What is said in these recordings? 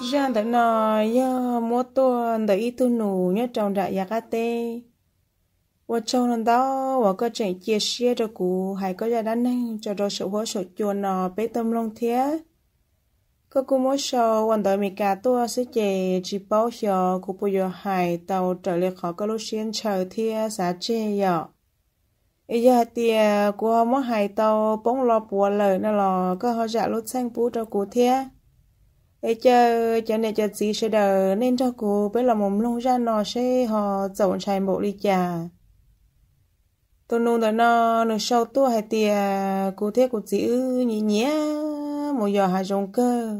Jean đã nói nhớ ờ, mua tuần để ít tu nụ nhớ trong đại giá cá tê. Và trong lần đó và có chuyện chia sẻ cho cụ hay có gia đình nên cho đồ sổ hóa sổ chùa nọ bế tâm long thế. Có cụ mỗi sổ hoàn đợi mì cả tua sẽ chè chỉ báo giờ cụ bùi dò hải tàu trở lại khỏi có lúc xuyên chờ thế giá chê dọ. Ý giờ thì cụ mỗi hải tàu bóng lọ bùa lời nó lò có hóa dạ lúc xanh bú cho cụ thế ấy chờ chờ này chờ gì sẽ đỡ nên cho cô bé là mồm lông ra nó sẽ họ dọn chạy bộ đi chà tôi nôn tới nó nửa sau tôi hay tiề cô thế cô chỉ nhỉ nhỉ một giờ hai rong cơ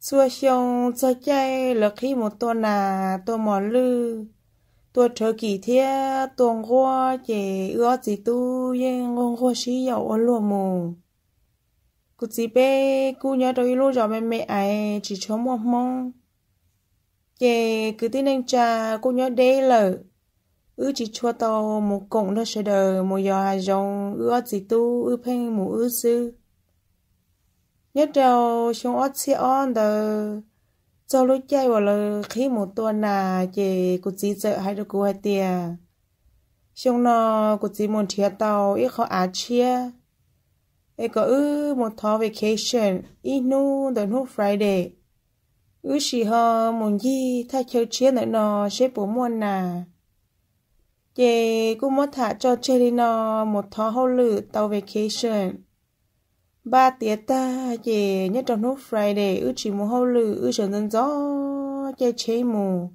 xua xong cho chay là khi một tuần nà tôi mò lư tôi chờ kỳ thế tuần qua chỉ ưa gì tôi ngon hoa xí dầu ở luôn mồm cụ chỉ bé cụ nhớ đâu lúc cho mẹ mẹ ai chỉ cho mong mong kể cứ tin anh cha cụ nhớ đây là ư chỉ cho tao một cổng đó sẽ đời một giờ hai dòng ư ở chỉ tu ư phanh một ư sư nhất đầu xuống ở xe on đời cho lúc chạy vào là khi một tuần là kể cụ chỉ sợ hai đứa cụ hai tia xong nó cụ chỉ muốn chia tàu ít khó á chia e có ư một thọ vacation ít nu đợt nu Friday ư chỉ ho muốn gì tha chơi chiến nữa nó sẽ bố muôn nà Je, cũng muốn thả cho chơi đi nó một thọ hậu lử tàu vacation ba tía ta je, nhất trong nu Friday ư chỉ muốn hậu lử ư chẳng dân gió chơi chơi mù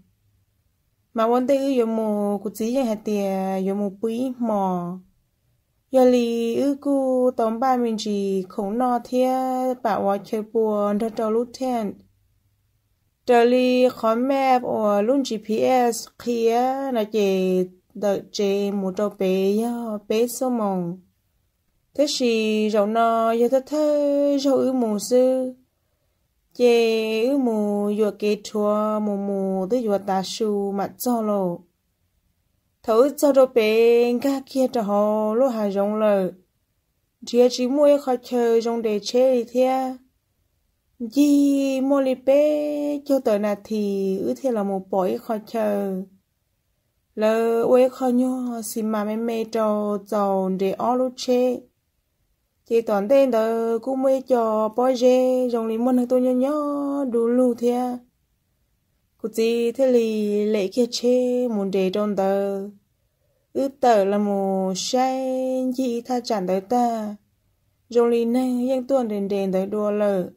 mà vấn đề ư yo mù cũng chỉ là hạt tía yo mù quý mò giờ lì ư cu tóm ba mình chỉ khổng no thia bảo wa chơi buồn thật trâu lúc thiên trở lì khó mẹ ở luôn GPS kia là chỉ đợi chế một trâu bé bé số mong thế thì rậu no giờ thật thơ rậu ư mù sư chế ư mù vừa kế chua mù mù tới vừa ta su mặt cho lộ thử cho đồ bên các kia cho họ lô hà rong lờ chia chỉ mua khó chờ trong để chế đi thea gì mua lì bé cho tờ nà thì ư thế là một bói khó chờ lờ quê khó nhô xì mà mê mê cho giòn để ó lô chế chỉ toàn tên tờ cũng mới cho bói dê rong lì môn hơi tôi nhó nhó đủ lù thea cô chỉ thế lì lệ kia chê muốn để trong tờ ư tờ là một say chị tha chẳng tới ta rồi lì nè yang tuần đền đền tới đua lờ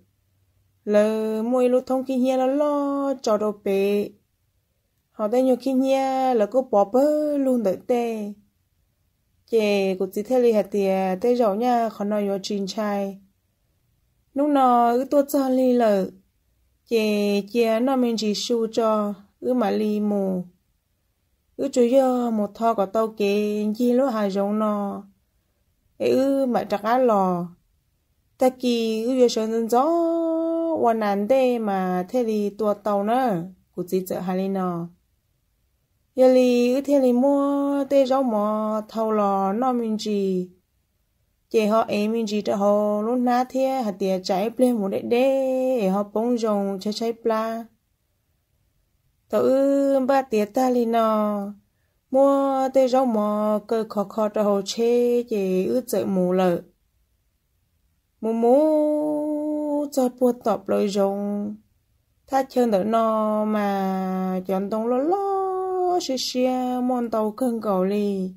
lờ mùi lô thông kia nhia là lo cho đồ bể họ đây nhiều kia nhia là cô bỏ bơ luôn tới tê chè cô chỉ thế lì hạt tiền tê rõ nha khó nói yo chín chai lúc nó ư tôi cho lì lờ chè chè nó mình chỉ su cho ư mà li mù ư chủ yếu một thò của tàu kì chi lúa hà giống nó ư mà chắc á lò ta kì ư yếu sơn dân gió và nản đê mà thế thì tua tàu nữa của chị chợ hà li nó giờ li ư thế li mua tê rau mò thầu lò nó mình chỉ chị họ em mình chỉ cho họ lúc nát thế hạt tiền trái ple một đệ đệ họ bông rồng trái trái pla tự ba tiền ta li nọ mua tê rau mò cơ khó khó cho họ chê chị ướt dậy mù lợ mù mù cho bua tọp lời rồng tha chân đỡ nọ mà chọn tông lo lo xì xì mòn tàu cơn cầu li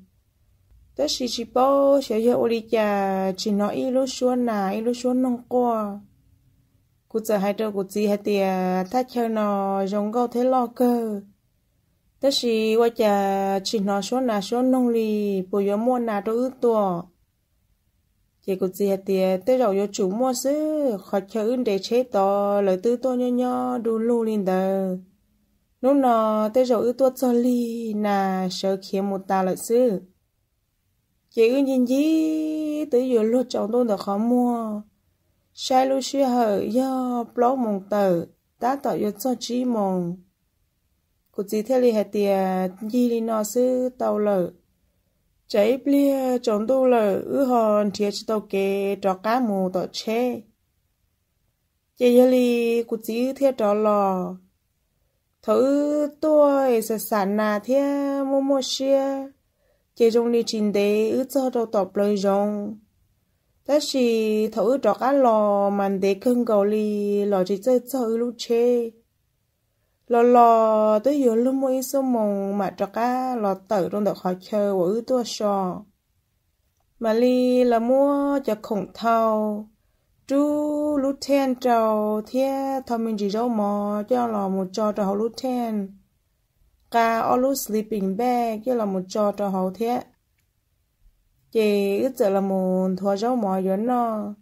ta chỉ chỉ bao sẽ giờ uli cha chỉ nói ilu xuân nà ilu xuân nông qua cụ giờ hai đứa cụ gì hai tia ta chơi nó giống gấu thế lo cơ ta chỉ qua cha chỉ nói xuân na xuân nông li bù yếu mua na đôi ước to, chỉ cụ gì hai tia tới đầu yếu chu mua xứ khỏi chơi ưng để chế to lời tư to nho nho đủ lu liền đời lúc nó tới rồi ước to cho li na sợ khiến một ta lợi xứ chỉ có nhìn gì tới giờ lúc chồng tôi đã khó mua sai lúc suy hở do blog mong tờ đã tạo giờ cho chi mong cụ chỉ theo lì hạt tiền gì đi nó sư tàu lợ cháy bia chồng tôi lợ ư hòn thiệt cho tàu kê trò cá mù tỏ chê chị giờ lì cụ chỉ theo trò lò thử tôi sẽ sản nà theo mua mua xia chế rong đi chín đế ứ cho đâu tọp lời rong ta chỉ thấu ứ trọ cá lò mà để cưng cầu li lò chỉ chơi cho ứ lúc chê lò lò tới giờ lúc mỗi số mong mà trọ cá lò tự trong đợt khó chơi của ứ tua sò mà li là mua cho khổng thau, chú lúc then trầu thia thao mình chỉ rau mò cho lò một cho trầu lúc then ka olu sleeping bag kia là một trò trò hậu thế chị ít giờ là một thua cháu mò yến nó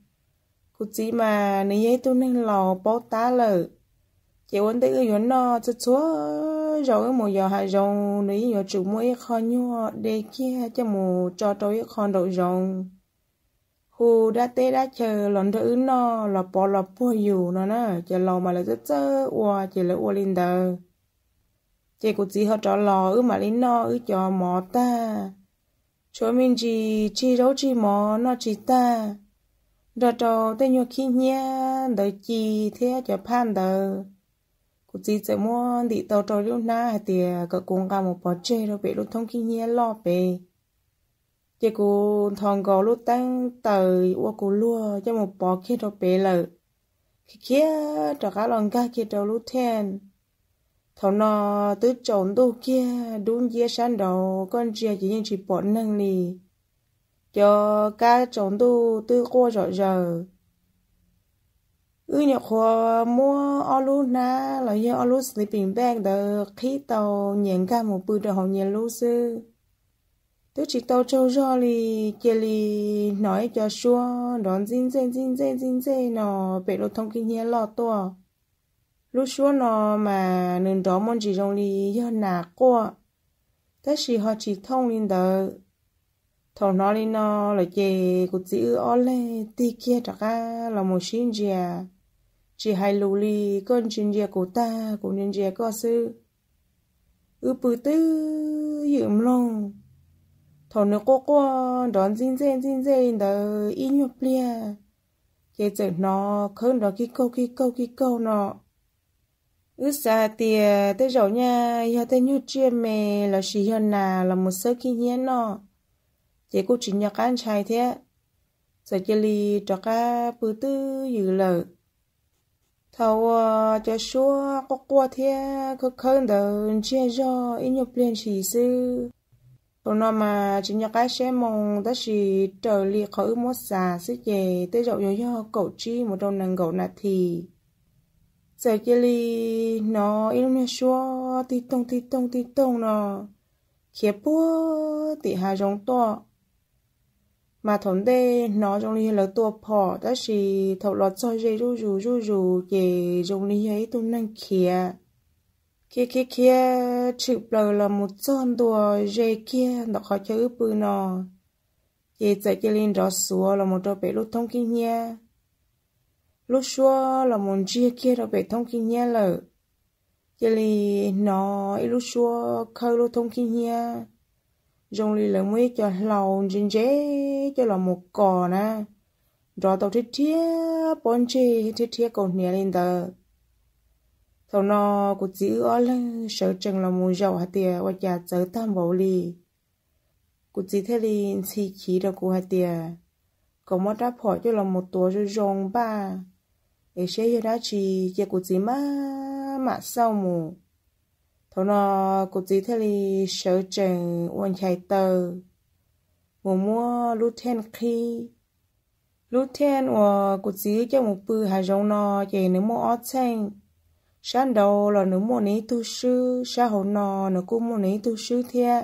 cụ chỉ mà nếu như tôi nên lò bó tá lợ chị vẫn tới yến nó cho chúa rồi cái một giờ hai giờ nếu như chủ mỗi kho nhua để kia cho một cho tôi kho đậu rồng khu đã tê đã chờ lần thứ nó là bỏ là bùa dù nó nè chờ lâu mà là rất chớ ua chờ lâu ua lên đời chỉ của chị họ trò lò ư mà lính nó ư cho mò ta cho mình chỉ chỉ đấu chỉ mò nó chỉ ta đó trò tên nhau khi nhá đời chỉ thế cho phan đời của chị sẽ muốn đi tàu trò lúc na thì cả cùng cả một bó chơi đâu bị lúc thông khi nhá lo về chỉ của thằng gò lúc tăng tờ qua của lúa cho một bó khi đâu bị lợ khi kia trò cá lòng cá khi trò lúc thèn thảo nó tứ chồng đâu kia đúng dĩa san đầu con chia chỉ những chỉ bỏ năng nì cho cá chồng đâu tứ cô rõ giờ ư nhạc hoa mua alu lu na là như o lu sleeping bag đờ khí tàu nhận ca một bữa đồ hồng nhận lu sư tứ chỉ tàu trâu rõ lì kia lì nói cho xua đón zin zin zin zin zin zin nó bể lộ thông kinh nhé lọt tùa lúc xưa nó mà nên đó mong chỉ trong đi hơn nà qua tất sự họ chỉ thông lên đó thông nó lên nó là chè của chữ ó lê tì kia chắc à là một xin gì à chỉ hai lù li con chuyện gì à của ta cũng nên gì có sự ư bự tư yếm lòng thằng nó cô cô đón xin xin xin xin đó in nhập lia chế chở nó khơn đó cái câu cái câu cái câu nó ước xa thì ờ, tới rậu nha giờ tới nhu chia mẹ là chỉ hơn là là một số kỳ nhé nọ. chỉ cô chỉ nhớ anh trai thế sợ chỉ li cho cả bữa tư dự lợ thầu ờ, cho số có qua thế có khơi đầu chia cho ít nhập liền chỉ sư còn nọ mà chính nhà cái xe mong ta chỉ trở li khỏi một xà sức về tới rồi nhớ cậu chi một đồng nàng gấu nà thì sẽ kia li nó ít lắm xua tí tông tí tông tí tông nó khía búa tí hà giống to mà thốn đê nó trong li là tua phò đã xì thầu lọt cho dây ru ru ru ru kì trong li ấy tung năng khía khía khía khía chữ bờ là một con đùa dây kia nó khó chơi bự nó kì giờ kia linh đó xua là một đôi bể lúc thông kia nha lúc xưa là muốn chia kia là về thông kinh nha lợ giờ li nó lúc xưa khơi lô thông kinh nha dùng li là mấy cho lâu trên chế cho là một cò na rồi tao thích thiết bốn chê thiết thiết còn nhẹ lên tờ thầu nó cũng chỉ ở lên sợ chừng là muốn giàu hạt tiền và trả chở tam bảo li cũng chỉ thế liền thì khí đâu có hạt tiền có mất đáp hỏi cho là một tuổi rồi rong ba e she ye ra chi ye ku zi ma ma sao mù, thô nó ku zi thế li sở trình uan chạy tờ mùa mua lúc thiên khi lúc thiên và cụ zi cho một bự hà giống nò chạy nếu mua ót xanh sáng đầu là nếu mua ní tu sư sáng hậu nò nó cũng mua ní tu sư thiệt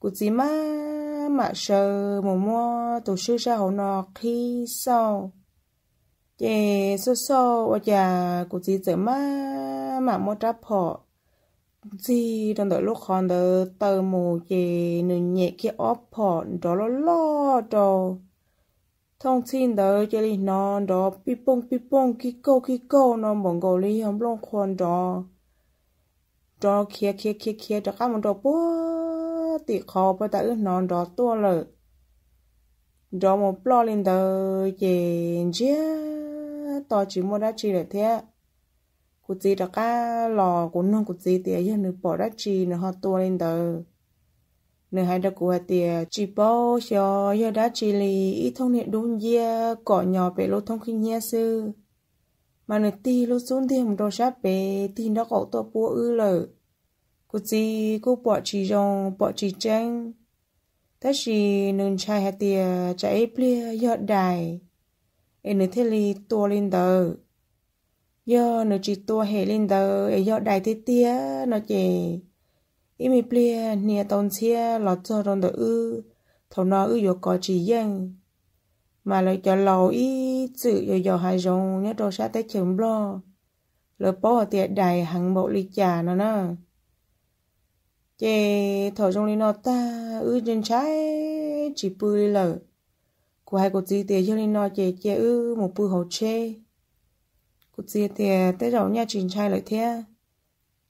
cụ zi ma mà sờ mùa mua tu sư sáng hậu nò khi sau chè số số và chả của gì giờ má mà mua tráp họ gì trong đó lúc còn đỡ tờ mù chè nữ nhẹ kia óp họ đó lo lo đó thông tin đỡ chị li nó đó pi bông pi bông kí câu kí câu nó bọn gò li không long còn đó đó kia kia kia kia đó các món đó bố tị khó bố ta ước nó đó tua lợi đó một lo lên đó chị chết to chỉ mua đã chỉ để thế cụ gì đó cá lò cũng non cụ gì thì giờ nửa bỏ đã chỉ nửa họ tua lên tờ nửa hai đó cụ thì chỉ bỏ cho giờ đã chỉ lì ít thông niệm đúng dìa cỏ nhỏ về lô thông khi nhia sư mà nửa ti lô xuống thêm không đồ sáp về thì nó cậu to búa ư lờ cụ gì cụ bỏ chỉ rong bỏ chỉ tranh thế chỉ nương trai hạt tiề chạy plia giờ đài em nữ thế li tua lên tờ do nữ chỉ tua hệ lên tờ em giờ đại thế tia nó chỉ em mi plia nia tôn chia lọt cho rong tờ ư thầu nó ư giờ có chỉ dân mà lại cho lâu ý chữ giờ giờ hai rong nhớ đồ sát tới chừng lo lỡ bỏ tiệt đại hàng bộ ly trà nó nè chè thầu trong ly nó ta ư chân trái chỉ bươi lờ của hai cô chị thì cho nên nó chè chè ư một bữa hậu chê cô chị thì tới rồi nhà trình trai lại thế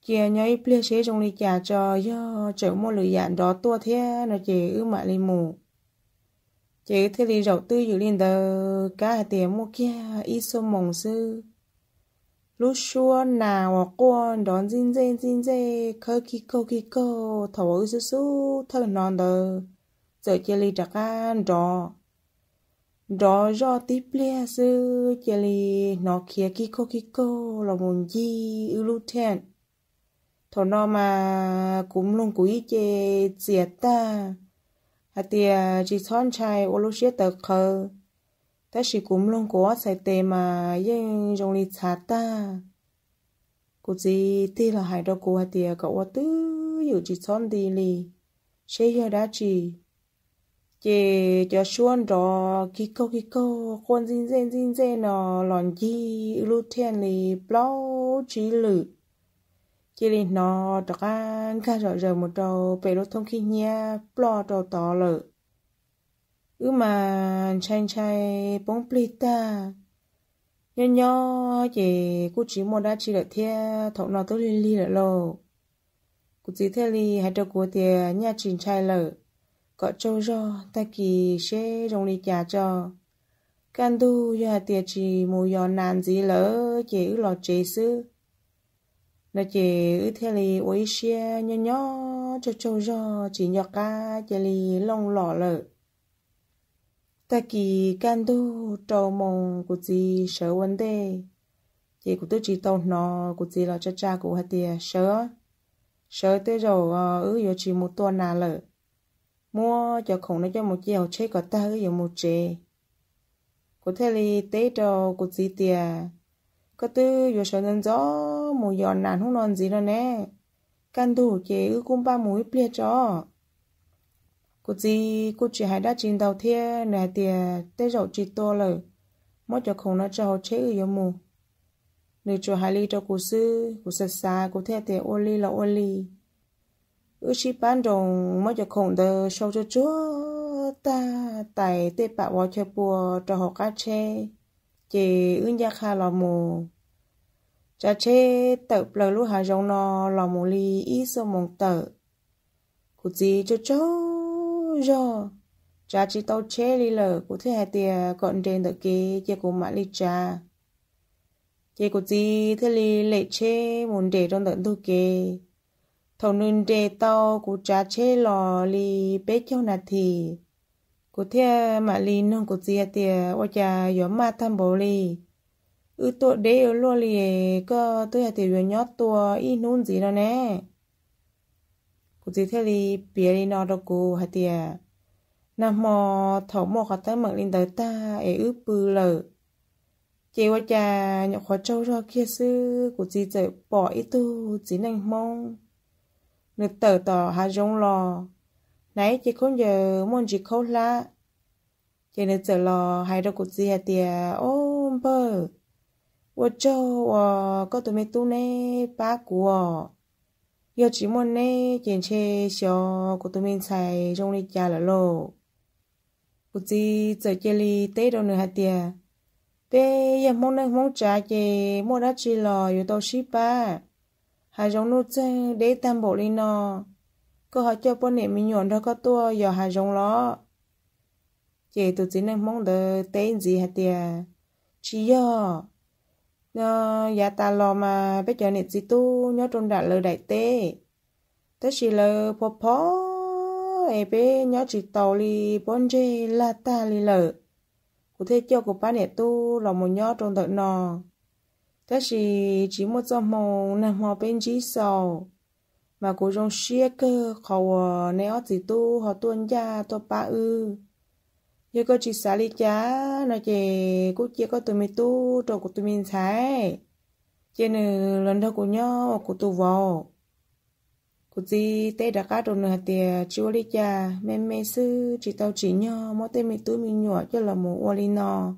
chè nhớ ít ple chế trong đi chả cho yo chở một lưỡi dạng đó tua thế nó chè ư mà lên mù chè thế thì rậu tư dự lên tờ cá tiền mua kia ít số mỏng sư lúc xưa nào con đón zin zin zin zin khơi kí cô kí thổ ư su su thân non tờ giờ chè ly trạc can đó đó do tí plia sư chè lì nó kia kiko kiko là môn gì ưu lu thẹn thọ nó mà cũng luôn cúi chè chè ta à tìa chỉ son chai ô lu chia tờ khờ ta chỉ cũng luôn có sai tề mà yên trong lì chả ta cô gì tì là hai đó cô à tìa cậu tứ dự chỉ son đi lì sẽ giờ đã chỉ chị cho xuân đó kí cô kí cô con zin zin zin zin nó ờ, lòn gì lu thiên lì bao chỉ lử chị lì nó đó ăn cả rồi rồi một đầu về đốt thông khi nhia bao đầu to lử ư mà chay chay bóng plita nhỏ nhỏ chị cô chỉ một đã chỉ là thea thọ nó tôi li li là lâu cô chỉ thea li hai cho cô thì nhà trình chay lử có trâu ro ta kỳ sẽ rong đi chả cho can tu ya tiệt chỉ mù yo nàn gì lỡ chỉ ư lọt chế sư nó chỉ ư theo li ôi xe nhỏ nhỏ cho trâu ro chỉ nhỏ ca chỉ li long lọ lợ ta kỳ can tu trâu mong của gì sợ vấn đề chỉ của tôi chỉ tàu nó của gì là cha cha của hạt tiệt sợ sợ tới rồi ư yo chỉ một tuần nà lợ mua cho khổng nó cho một chiếc hậu chế có ta hơi giờ một chế có thể là tế cho có gì tiền có tư giờ sợ nên gió mùa giò nản không non gì đâu nè can thủ chế ư cung ba mũi plia cho có gì cô chỉ hai đã chín đầu thiên nè tiền tế rậu chỉ to lời mất cho khổng nó cho hậu chế ư giờ một, nửa cho hai lì cho cô sư cô sợ xa cô theo tiền ô ly là ô ly ư chi ban đồng mới cho khổng đờ sâu cho chúa ta tại tế bạc vào cho bùa cho họ cá chê chỉ ư gia kha lò mù cha chê tập lời lũ hà giống nó lò mù li ý sơ mong tờ cụ gì cho chó cho cha chỉ tao chê li lờ cụ thế hai tìa còn trên tờ kia chia cụ mã li cha chỉ cụ gì thế li lệ chê muốn để trong tận thu kia thầu nên đề tao cụ trả chế lò li bé cho nà thì cụ thia mà li nông cụ chia tiề ô cha gió ma tham bồ li ư tổ đế ở lô li cơ tôi là tiền nhót tua y nôn gì đó nè cụ chỉ thế li bia li nọ đâu cụ hả tiề nam mò thầu mò khát tới mượn linh tới ta ế e ư bư lợ chế ô cha nhậu khó châu cho kia sư cụ chỉ chạy bỏ ít tu chỉ nành mong nước tờ tỏ hà giống lò nãy chỉ không giờ muốn chỉ khâu la chỉ nước tờ lò hay đâu cũng gì à tiề ôm bơ wo cho wo có tụi mình tu nè ba của giờ chỉ muốn nè chuyện chơi xò của tụi mình xài trong đi cha là lô của chỉ giờ chơi li tết đâu nửa hà tiề bé giờ mong nè mong trả chơi mong đã chỉ lò yêu tao ship ba hà giống nô chân để tam bộ đi nò, cơ hội cho bọn nệm mình nhọn đó có tua giờ hà giống lo chị tụi chỉ nên mong đợi tên gì hả tiề chỉ do nó giá dạ ta lo mà biết giờ nệm gì tu nhớ trong đã lời đại tế tất chỉ lời phò phò ấy bé nhớ chỉ tàu li bọn chê la ta li lợ cụ thể cho cụ ba nệm tu lòng một nhớ trong đợi nò. 但是寂寞做梦，那么边只手，mà cô trong xe cơ họ nếu tự tu họ tuân gia tu ba ư giờ có chỉ xả lý cha nói chỉ cũng chỉ có tụi mình tu đồ của tụi mình thấy chỉ nữ lần đầu của nhau của tụi vợ cô gì tê đã cá đồ nữa thì chưa lý cha mẹ mẹ sư chỉ tao chỉ nhau mỗi tên mình tu mình nhỏ cho là một ô lý nó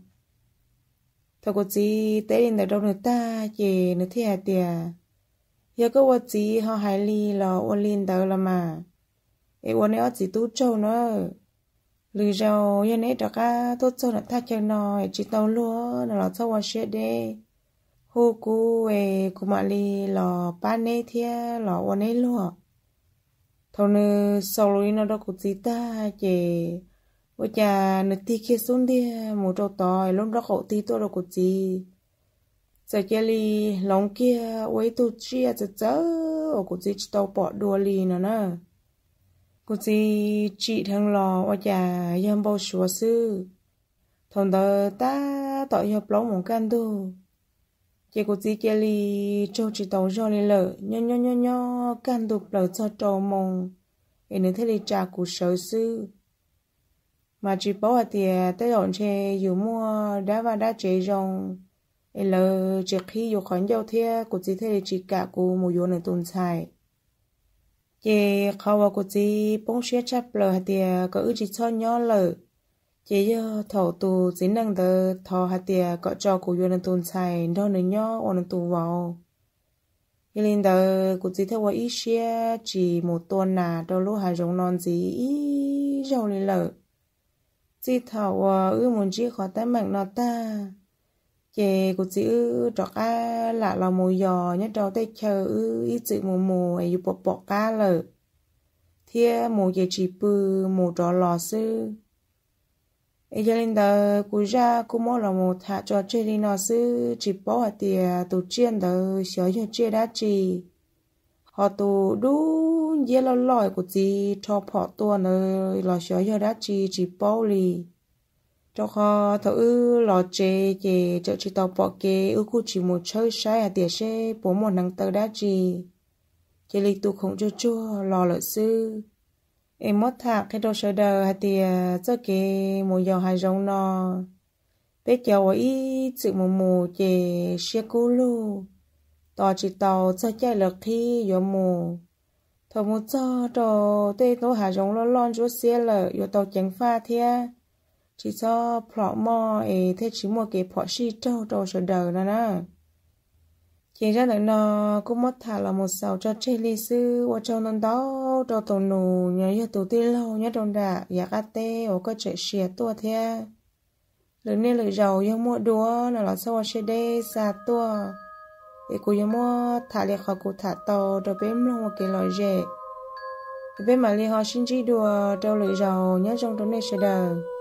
ta có gì tế đến đâu nữa ta chỉ nữa thế à tiề giờ có vật gì họ hải Li, là ôn lên tờ là mà ấy ôn ấy chỉ tú châu nữa. lười rau giờ nãy đó cả, tốt châu là thắt chân nó chỉ tàu lúa nó là châu hoa sẽ đê hô cú ấy cú mà ly là ba nãy thế là ôn ấy lúa thằng nữa sau lối nó đâu có gì ta chỉ bây giờ nửa tí kia xuống đi một trâu tòi lông đó khổ tí tôi đâu có gì giờ kia li lòng kia quấy tôi chia à, chớ chớ ở của chỉ tàu bỏ đùa li nữa nè của chị chị thằng lò ở nhà yếm bầu sủa sư thằng đó ta tỏ hiệp lỗ một căn tu chị của chị kia li cho chỉ tàu cho li lợ nho nho nho nho căn tu lợ cho trầu mông em nên thấy li trà của sở sư mà chỉ bảo thì à, tới đồn che dù mua đã và đã chế rong là trước khi dù khoản giao thế của chỉ thế chỉ cả của một dù này tồn tại chị khâu vào của chị bông xe chắp lờ thì à, có ước chỉ cho nhỏ lờ chị à, thầu tù chỉ năng tờ thò hạt tiền có cho của dù này tồn tại đâu nữa nhỏ ổn này tù vào cái linh tờ của chị theo qua ít xe chỉ một tuần là đâu lúc hai giống non gì ít rau lên lờ chị thảo ờ, ư muốn chị khó tay mạnh nó ta chị của chị ư trọ ca lạ là mù giò nhá trọ tay chờ ư ít chị mù mù ấy dù bọc bọc ca lợ thia mù chị chỉ bư mù trọ lò sư ấy cho nên đời cú ra cú mỗi là một hạ cho chơi đi nó sư chỉ bỏ hạt tìa tổ chiên đời xóa cho chia đã trì họ tụ đủ dễ lo lòi của chị cho họ tua nơi lo sợ giờ đã chị chị bao lì cho họ thở ư lo chê chê chợ chị tàu bỏ kê ư cô chỉ một chơi sai à tiệt xe bố một nắng tờ đã chị chị lịch tụ không cho chua lo lợi sư em mất thạc cái đồ sợ đờ hà tiệt cho kê một giờ hai giống nó bây giờ ấy sự mù mù chê xe cô lô tỏ chỉ tàu cho chạy lợt khi yếu mù thầu mù cho đồ tê tố hà giống lo lon chúa xe lợ yếu tàu chẳng pha thế chỉ cho phọ mò ấy thế chỉ mua cái phọ xì trâu trâu sợ đờ nè nè chỉ ra nữa nó cũng mất thả là một sầu cho chơi lý sư và cho nên đó cho tổ nụ nhớ như tổ lâu nhớ đồng đà dạ giá cá tê chạy xìa tua thế lần này lời giàu yêu mua đúa nó là sao chơi đây xa tua để cô yếm mua thả liệt khó cô thả to rồi bé luôn một cái loại rẻ bé mà liệt họ xin chỉ đùa đâu lưỡi giàu nhớ trong trong này sẽ đời